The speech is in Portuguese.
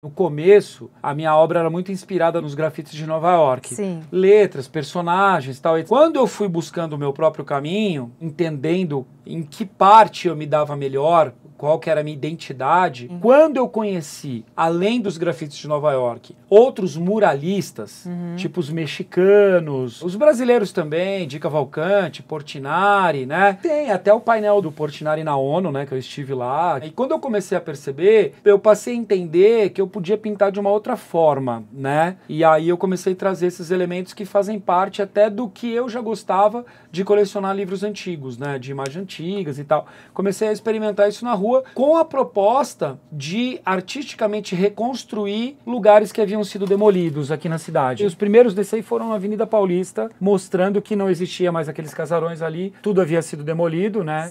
No começo, a minha obra era muito inspirada nos grafites de Nova York. Sim. Letras, personagens, tal. E quando eu fui buscando o meu próprio caminho, entendendo em que parte eu me dava melhor, qual que era a minha identidade. Uhum. Quando eu conheci, além dos grafites de Nova York, outros muralistas, uhum. tipo os mexicanos, os brasileiros também, de Cavalcante, Portinari, né? Tem até o painel do Portinari na ONU, né, que eu estive lá. E quando eu comecei a perceber, eu passei a entender que eu podia pintar de uma outra forma, né? E aí eu comecei a trazer esses elementos que fazem parte até do que eu já gostava de colecionar livros antigos, né, de imagens antigas e tal. Comecei a experimentar isso na rua rua com a proposta de artisticamente reconstruir lugares que haviam sido demolidos aqui na cidade. E os primeiros desse aí foram na Avenida Paulista, mostrando que não existia mais aqueles casarões ali, tudo havia sido demolido, né?